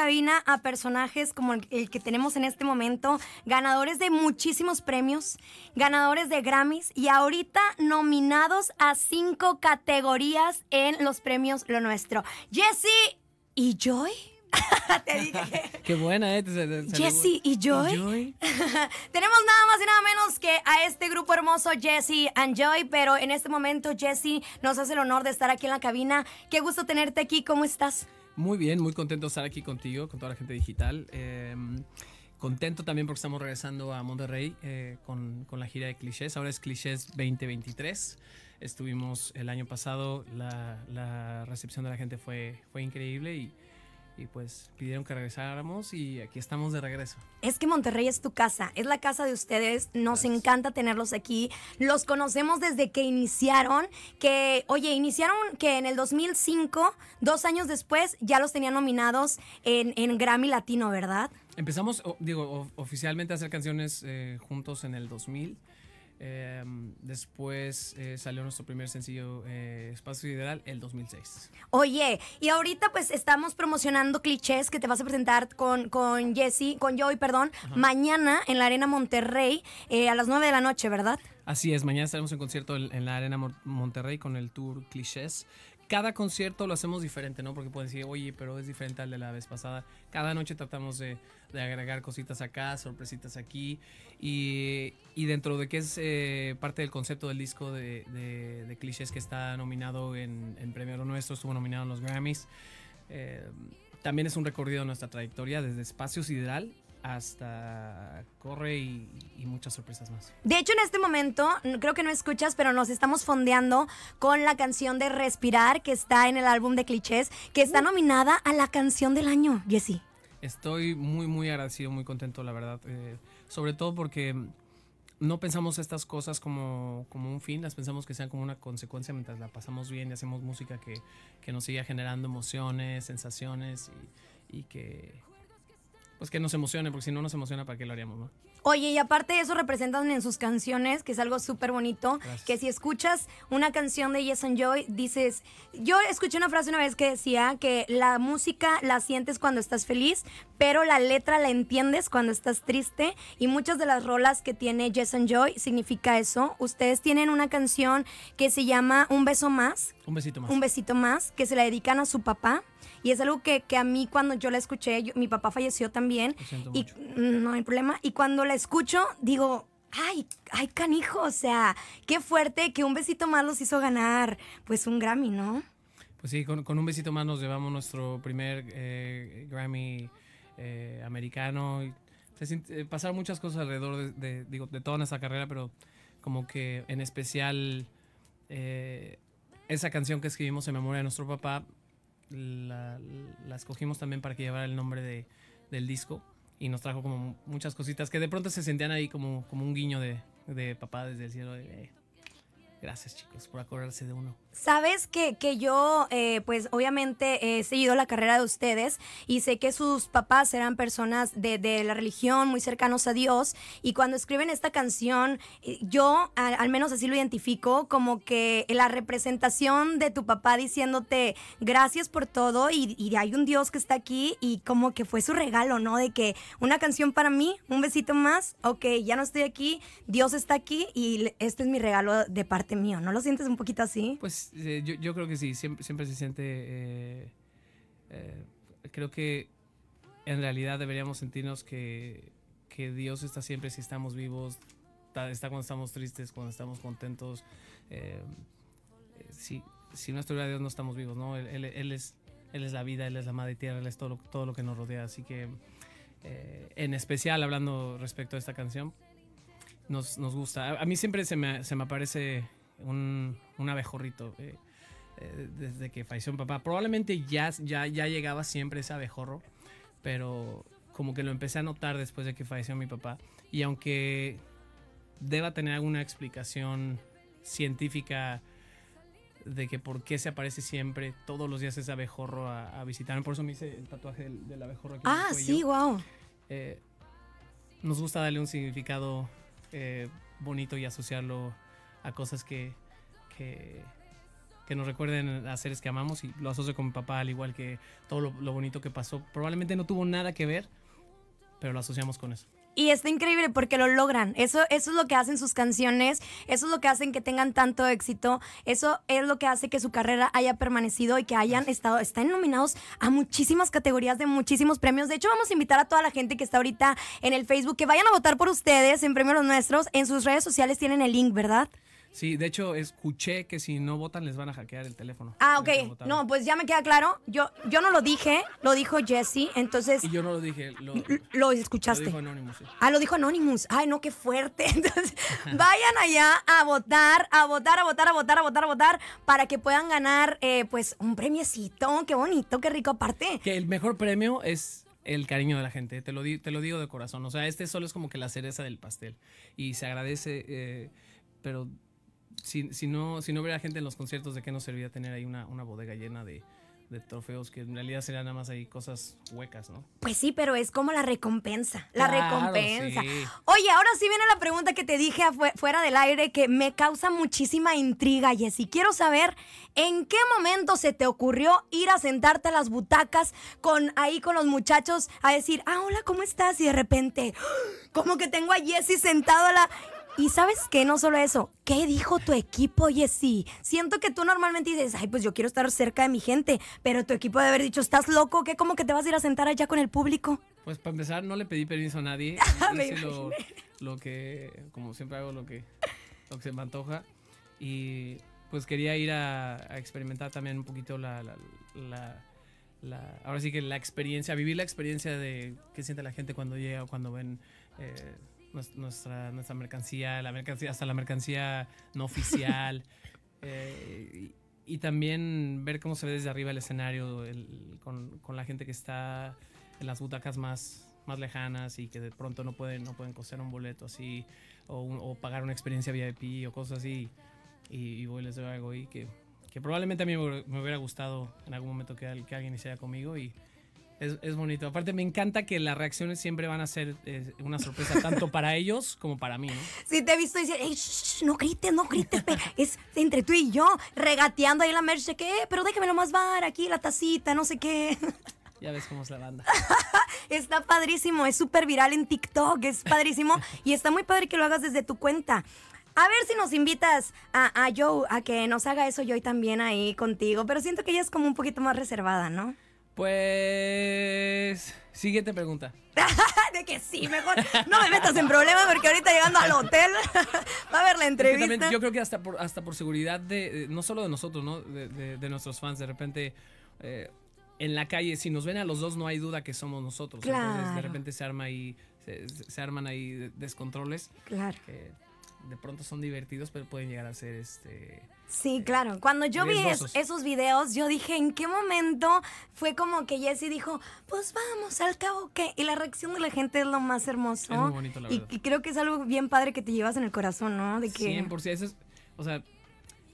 cabina a personajes como el, que tenemos en este momento, ganadores de muchísimos premios, ganadores de Grammys y ahorita nominados a cinco categorías en los premios Lo Nuestro. Jesse y Joy. te dije Qué buena, ¿eh? Jesse y Joy. ¿Y Joy? Tenemos nada más y nada menos que a este grupo hermoso, Jesse and Joy, pero en este momento Jesse nos hace el honor de estar aquí en la cabina. Qué gusto tenerte aquí, ¿cómo estás? Muy bien, muy contento de estar aquí contigo, con toda la gente digital. Em, contento también porque estamos regresando a Monterrey eh, con, la gira de clichés. Ahora es clichés 2023. Estuvimos el año pasado, la, la recepción de la gente fue, fue increíble y y pues pidieron que regresáramos y aquí estamos de regreso. Es que Monterrey es tu casa, es la casa de ustedes, nos encanta tenerlos aquí, los conocemos desde que iniciaron, que oye, iniciaron que en el 2005, dos años después, ya los tenían nominados en, Grammy Latino, ¿verdad? Empezamos, digo, oficialmente a hacer canciones eh, juntos en el 2000. Em, después eh, salió nuestro primer sencillo eh, Espacio Ideal el 2006. Oye, y ahorita pues estamos promocionando clichés que te vas a presentar con, con con Joey, perdón, mañana en la Arena Monterrey eh, a las 9 de la noche, ¿verdad? Así es, mañana estaremos en concierto en la Arena Monterrey con el tour Clichés cada concierto lo hacemos diferente, ¿no? Porque pueden decir, oye, pero es diferente al de la vez pasada. Cada noche tratamos de, agregar cositas acá, sorpresitas aquí. Y, dentro de que es eh, parte del concepto del disco de, clichés que está nominado en, en Premio Nuestro, estuvo nominado en los Grammys. Eh, también es un recorrido de nuestra trayectoria desde Espacio Sideral hasta corre y, muchas sorpresas más. De hecho, en este momento, creo que no escuchas, pero nos estamos fondeando con la canción de Respirar, que está en el álbum de clichés, que está uh. nominada a la canción del año, Jessy. Estoy muy, muy agradecido, muy contento, la verdad. Eh, sobre todo porque no pensamos estas cosas como, como, un fin, las pensamos que sean como una consecuencia mientras la pasamos bien y hacemos música que, nos siga generando emociones, sensaciones y que pues que nos emocione, porque si no nos emociona, ¿para qué lo haríamos? Oye, y aparte de eso representan en sus canciones, que es algo súper bonito, que si escuchas una canción de Yes and Joy, dices, yo escuché una frase una vez que decía que la música la sientes cuando estás feliz, pero la letra la entiendes cuando estás triste y muchas de las rolas que tiene Yes and Joy significa eso. Ustedes tienen una canción que se llama Un beso más. Un besito más. Un besito más, que se la dedican a su papá. Y es algo que, que a mí cuando yo la escuché, mi papá falleció también. y no hay problema. Y cuando escucho, digo, ay, ay, canijo, o sea, qué fuerte que un besito más nos hizo ganar, pues un Grammy, ¿no? Pues sí, con, un besito más nos llevamos nuestro primer eh, Grammy eh, americano. Y, eh, muchas cosas alrededor de, digo, de toda nuestra carrera, pero como que en especial esa canción que escribimos en memoria de nuestro papá, la, escogimos también para que llevara el nombre de, del disco y nos trajo como muchas cositas que de pronto se sentían ahí como, como un guiño de, de papá desde el cielo. De, eh, Gracias chicos por acordarse de uno. Sabes que, yo, eh, pues obviamente he seguido la carrera de ustedes y sé que sus papás eran personas de, la religión, muy cercanos a Dios, y cuando escriben esta canción, eh, yo al, menos así lo identifico como que la representación de tu papá diciéndote gracias por todo y, y hay un Dios que está aquí y como que fue su regalo, ¿no? De que una canción para mí, un besito más, ok, ya no estoy aquí, Dios está aquí y este es mi regalo de parte mío, ¿no lo sientes un poquito así? Pues eh, yo, creo que sí, siempre, siempre se siente... Eh, eh, creo que en realidad deberíamos sentirnos que, Dios está siempre si estamos vivos, está cuando estamos tristes, cuando estamos contentos. si, no estuviera Dios, no estamos vivos, ¿no? Él, es, él es la vida, Él es la madre tierra, Él es todo lo, todo lo que nos rodea. Así que, en especial, hablando respecto a esta canción, nos, gusta. A, mí siempre se me, se me aparece un, un abejorrito. Eh, eh, desde que falleció mi papá. Probablemente ya, ya, ya llegaba siempre ese abejorro, pero como que lo empecé a notar después de que falleció mi papá. Y aunque deba tener alguna explicación científica de que por qué se aparece siempre todos los días ese abejorro a, visitar, visitarme. Por eso me hice el tatuaje del, del abejorro aquí. Ah, sí, wow. Eh, nos gusta darle un significado bonito y asociarlo a cosas que, que, nos recuerden a seres que amamos y lo asocio con mi papá, al igual que todo lo, bonito que pasó. Probablemente no tuvo nada que ver, pero lo asociamos con eso. Y está increíble porque lo logran. Eso, eso es lo que hacen sus canciones, eso es lo que hacen que tengan tanto éxito, eso es lo que hace que su carrera haya permanecido y que hayan estado, están nominados a muchísimas categorías de muchísimos premios. De hecho, vamos a invitar a toda la gente que está ahorita en el Facebook que vayan a votar por ustedes en Premios Nuestros. En sus redes sociales tienen el link, ¿verdad? Sí, de hecho, escuché que si no votan les van a hackear el teléfono. Ah, ok. No, pues ya me queda claro. Yo, yo no lo dije, lo dijo Jesse, entonces... Y yo no lo dije. Lo, escuchaste. Lo dijo Anonymous. Ah, lo dijo Anonymous. Ay, no, qué fuerte. Entonces, vayan allá a votar, a votar, a votar, a votar, a votar, a votar, para que puedan ganar, eh, pues, un premiecito. Qué bonito, qué rico aparte. Que el mejor premio es el cariño de la gente, te lo, te lo digo de corazón. O sea, este solo es como que la cereza del pastel. Y se agradece, eh, pero si, no, si no hubiera gente en los conciertos, ¿de qué nos servía tener ahí una, una bodega llena de, trofeos que en realidad serían nada más ahí cosas huecas, ¿no? Pues sí, pero es como la recompensa, la recompensa. Oye, ahora sí viene la pregunta que te dije fuera del aire que me causa muchísima intriga, Jessy. Quiero saber en qué momento se te ocurrió ir a sentarte a las butacas con ahí con los muchachos a decir, ah, hola, ¿cómo estás? Y de repente, ¡ah! como que tengo a Jessy sentado a la... Y sabes qué, no solo eso, ¿qué dijo tu equipo, Jessy? Siento que tú normalmente dices, ay, pues yo quiero estar cerca de mi gente, pero tu equipo debe haber dicho, ¿estás loco? ¿Qué? como que te vas a ir a sentar allá con el público? Pues para empezar, no le pedí permiso a nadie. Me lo, lo, que, como siempre hago, lo que, se me antoja. Y pues quería ir a, experimentar también un poquito la, ahora sí que la experiencia, vivir la experiencia de qué siente la gente cuando llega o cuando ven eh, nuestra, nuestra mercancía, la mercancía, hasta la mercancía no oficial. Eh, y, también ver cómo se ve desde arriba el escenario con, con, la gente que está en las butacas más, más lejanas y que de pronto no pueden, no pueden costear un boleto así o, pagar una experiencia VIP o cosas así. Y, voy les doy algo ahí que, que probablemente a mí me hubiera gustado en algún momento que, que alguien hiciera conmigo y, es, bonito. Aparte, me encanta que las reacciones siempre van a ser eh, una sorpresa tanto para ellos como para mí, ¿no? Sí, te he visto diciendo, no grites, no grites, es entre tú y yo, regateando ahí la merch, ¿qué? Eh, pero lo más bar, aquí la tacita, no sé qué. Ya ves cómo es la banda. está padrísimo, es súper viral en TikTok, es padrísimo y está muy padre que lo hagas desde tu cuenta. A ver si nos invitas a, Joe a que nos haga eso yo también ahí contigo, pero siento que ella es como un poquito más reservada, ¿no? Pues. Siguiente pregunta. de que sí, mejor. No me metas en problemas porque ahorita llegando al hotel va a haber la entrevista. yo creo que hasta por, hasta por seguridad de, No solo de nosotros, ¿no? De, nuestros fans. De repente. Eh, en la calle, si nos ven a los dos, no hay duda que somos nosotros. Claro. de repente se arma ahí. Se, arman ahí descontroles. Claro. Eh, de pronto son divertidos, pero pueden llegar a ser este. Sí, eh, claro. Cuando yo vi esos videos, yo dije, ¿en qué momento fue como que Jessie dijo, pues vamos, al cabo ¿qué? Y la reacción de la gente es lo más hermoso. muy bonito, la verdad. Y, creo que es algo bien padre que te llevas en el corazón, ¿no? De que... 100%. Eso es, o sea,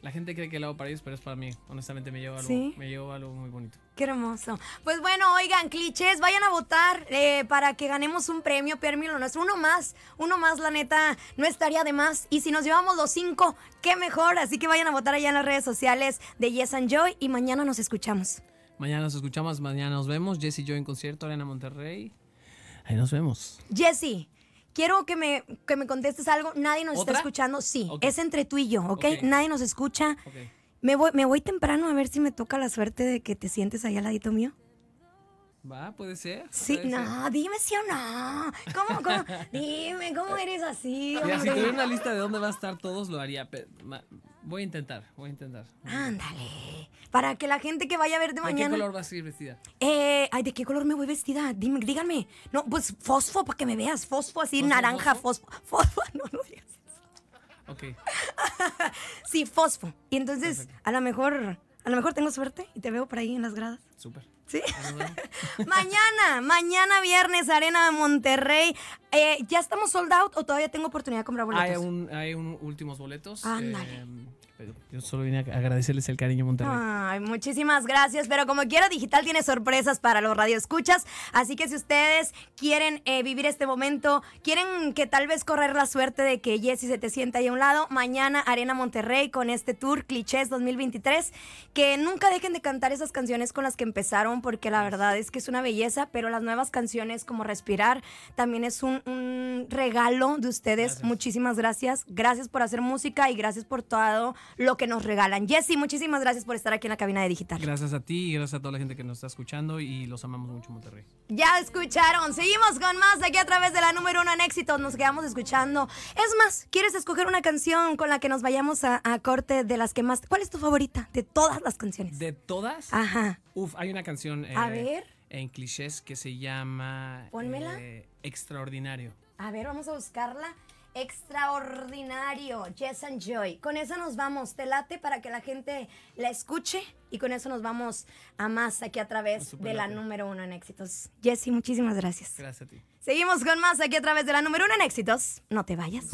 la gente cree que lo hago para ellos, pero es para mí. Honestamente, me llevo algo, algo muy bonito. Qué hermoso. Pues bueno, oigan, clichés, vayan a votar eh, para que ganemos un premio, Permilo, no es Uno más, uno más, la neta, no estaría de más. Y si nos llevamos los cinco, qué mejor. Así que vayan a votar allá en las redes sociales de Yes and Joy y mañana nos escuchamos. Mañana nos escuchamos, mañana nos vemos. Jesse y yo en concierto, Arena Monterrey. Ahí nos vemos. Jessy quiero que me, que me contestes algo. Nadie nos está escuchando. Sí, es entre tú y yo, ¿ok? Nadie nos escucha. Me, voy, me voy temprano a ver si me toca la suerte de que te sientes ahí al ladito mío. Va, puede ser. Sí, no, dime sí o no. ¿Cómo, cómo? dime, ¿cómo eres así? si tuviera una lista de dónde va a estar todos, lo haría. Voy a intentar, voy a intentar. Ándale. Para que la gente que vaya a ver de mañana. ¿De qué color vas a ir vestida? Eh, ay, ¿de qué color me voy vestida? díganme. No, pues fosfo para que me veas. Fosfo así, naranja, fosfo? fosfo. no, no digas Ok. sí, fosfo. Y entonces, a lo mejor, a lo mejor tengo suerte y te veo por ahí en las gradas. Súper. ¿Sí? mañana, mañana viernes, Arena de Monterrey. Eh, ¿Ya estamos sold out o todavía tengo oportunidad de comprar boletos? Hay, un, hay últimos boletos. Ándale. Em, yo solo vine a agradecerles el cariño, Monterrey. Ay, muchísimas gracias. Pero como quiero Digital tiene sorpresas para los radioescuchas. Así que si ustedes quieren eh, vivir este momento, quieren que tal vez correr la suerte de que Jessy se te sienta ahí a un lado, mañana Arena Monterrey con este tour Clichés 2023. Que nunca dejen de cantar esas canciones con las que empezaron, porque la verdad es que es una belleza. Pero las nuevas canciones, como Respirar, también es un, regalo de ustedes. Muchísimas gracias. Gracias por hacer música y gracias por todo lo que nos regalan. Jessy, muchísimas gracias por estar aquí en la cabina de Digital. Gracias a ti y gracias a toda la gente que nos está escuchando y los amamos mucho, Monterrey. Ya escucharon. Seguimos con más aquí a través de la número uno en éxitos. Nos quedamos escuchando. Es más, ¿quieres escoger una canción con la que nos vayamos a, corte de las que más? ¿Cuál es tu favorita de todas las canciones? ¿De todas? Ajá. Uf, hay una canción. a eh, ver. En clichés que se llama. Pónmela. Eh, Extraordinario. A ver, vamos a buscarla. Extraordinario, Jess and Joy. Con eso nos vamos, te late para que la gente la escuche y con eso nos vamos a más aquí a través de la número uno en éxitos. Jessy, muchísimas gracias. Gracias a ti. Seguimos con más aquí a través de la número uno en éxitos. No te vayas.